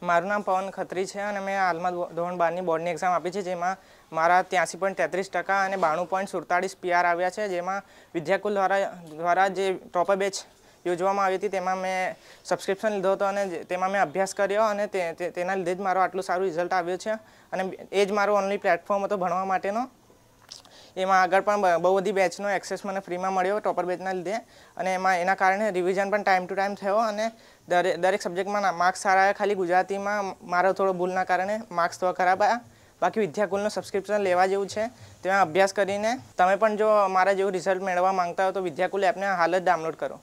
મારું નામ પવન ખત્રી છે અને મેં હાલમાં ધોરણ બારની બોર્ડની એક્ઝામ આપી છે જેમાં મારા ત્યાંસી પોઈન્ટ તેત્રીસ ટકા અને બાણું પોઈન્ટ સુડતાળીસ પીઆર આવ્યા છે જેમાં વિદ્યાકુલ દ્વારા દ્વારા જે ટોપર બેચ યોજવામાં આવી હતી તેમાં મેં સબસ્ક્રિપ્શન લીધો હતો અને તેમાં મેં અભ્યાસ કર્યો અને તેના લીધે જ મારો આટલું સારું રિઝલ્ટ આવ્યું છે અને એ જ મારો ઓનલી પ્લેટફોર્મ હતો ભણવા માટેનો એમાં આગળ પણ બહુ બધી બેચનો એક્સેસ મને ફ્રીમાં મળ્યો ટોપર બેચના લીધે અને એમાં એના કારણે રિવિઝન પણ ટાઈમ ટુ ટાઈમ થયો અને દરેક સબ્જેક્ટમાં માર્ક્સ સારા આવ્યા ખાલી ગુજરાતીમાં મારો થોડો ભૂલના કારણે માર્ક્સ થોડા ખરાબ આવ્યા બાકી વિદ્યાકુલનું સબસ્ક્રિપ્શન લેવા જેવું છે તેમાં અભ્યાસ કરીને તમે પણ જો મારા જેવું રિઝલ્ટ મેળવવા માંગતા હો તો વિદ્યાકુલ એપને હાલ જ ડાઉનલોડ કરો